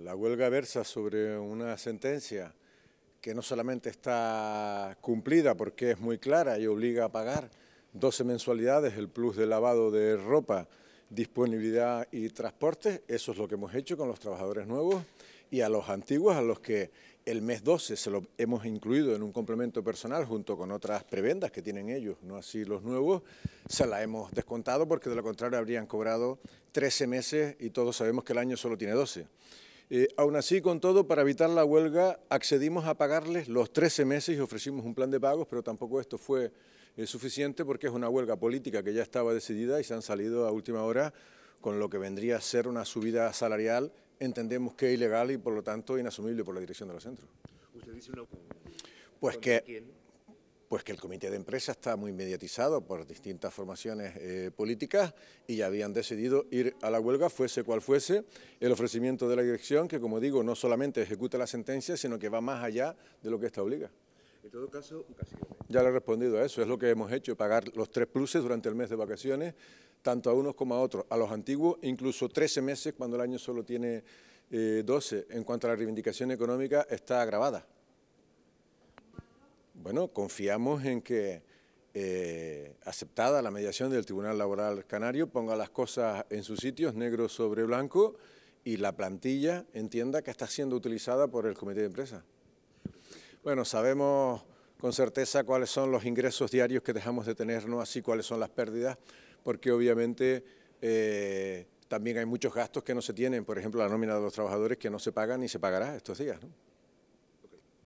La huelga versa sobre una sentencia que no solamente está cumplida porque es muy clara y obliga a pagar 12 mensualidades, el plus de lavado de ropa, disponibilidad y transporte, eso es lo que hemos hecho con los trabajadores nuevos y a los antiguos, a los que el mes 12 se lo hemos incluido en un complemento personal junto con otras prebendas que tienen ellos, no así los nuevos, se la hemos descontado porque de lo contrario habrían cobrado 13 meses y todos sabemos que el año solo tiene 12. Eh, aún así, con todo, para evitar la huelga, accedimos a pagarles los 13 meses y ofrecimos un plan de pagos, pero tampoco esto fue eh, suficiente porque es una huelga política que ya estaba decidida y se han salido a última hora con lo que vendría a ser una subida salarial, entendemos que es ilegal y por lo tanto inasumible por la dirección de los centros. ¿Usted dice una... Pues que... Pues que el comité de empresa está muy mediatizado por distintas formaciones eh, políticas y ya habían decidido ir a la huelga, fuese cual fuese, el ofrecimiento de la dirección que, como digo, no solamente ejecuta la sentencia, sino que va más allá de lo que esta obliga. En todo caso, ya le he respondido a eso, es lo que hemos hecho, pagar los tres pluses durante el mes de vacaciones, tanto a unos como a otros, a los antiguos, incluso 13 meses cuando el año solo tiene 12. Eh, en cuanto a la reivindicación económica, está agravada bueno, confiamos en que eh, aceptada la mediación del Tribunal Laboral Canario ponga las cosas en sus sitios, negro sobre blanco, y la plantilla entienda que está siendo utilizada por el comité de empresa. Bueno, sabemos con certeza cuáles son los ingresos diarios que dejamos de tener, no así cuáles son las pérdidas, porque obviamente eh, también hay muchos gastos que no se tienen, por ejemplo la nómina de los trabajadores que no se paga ni se pagará estos días.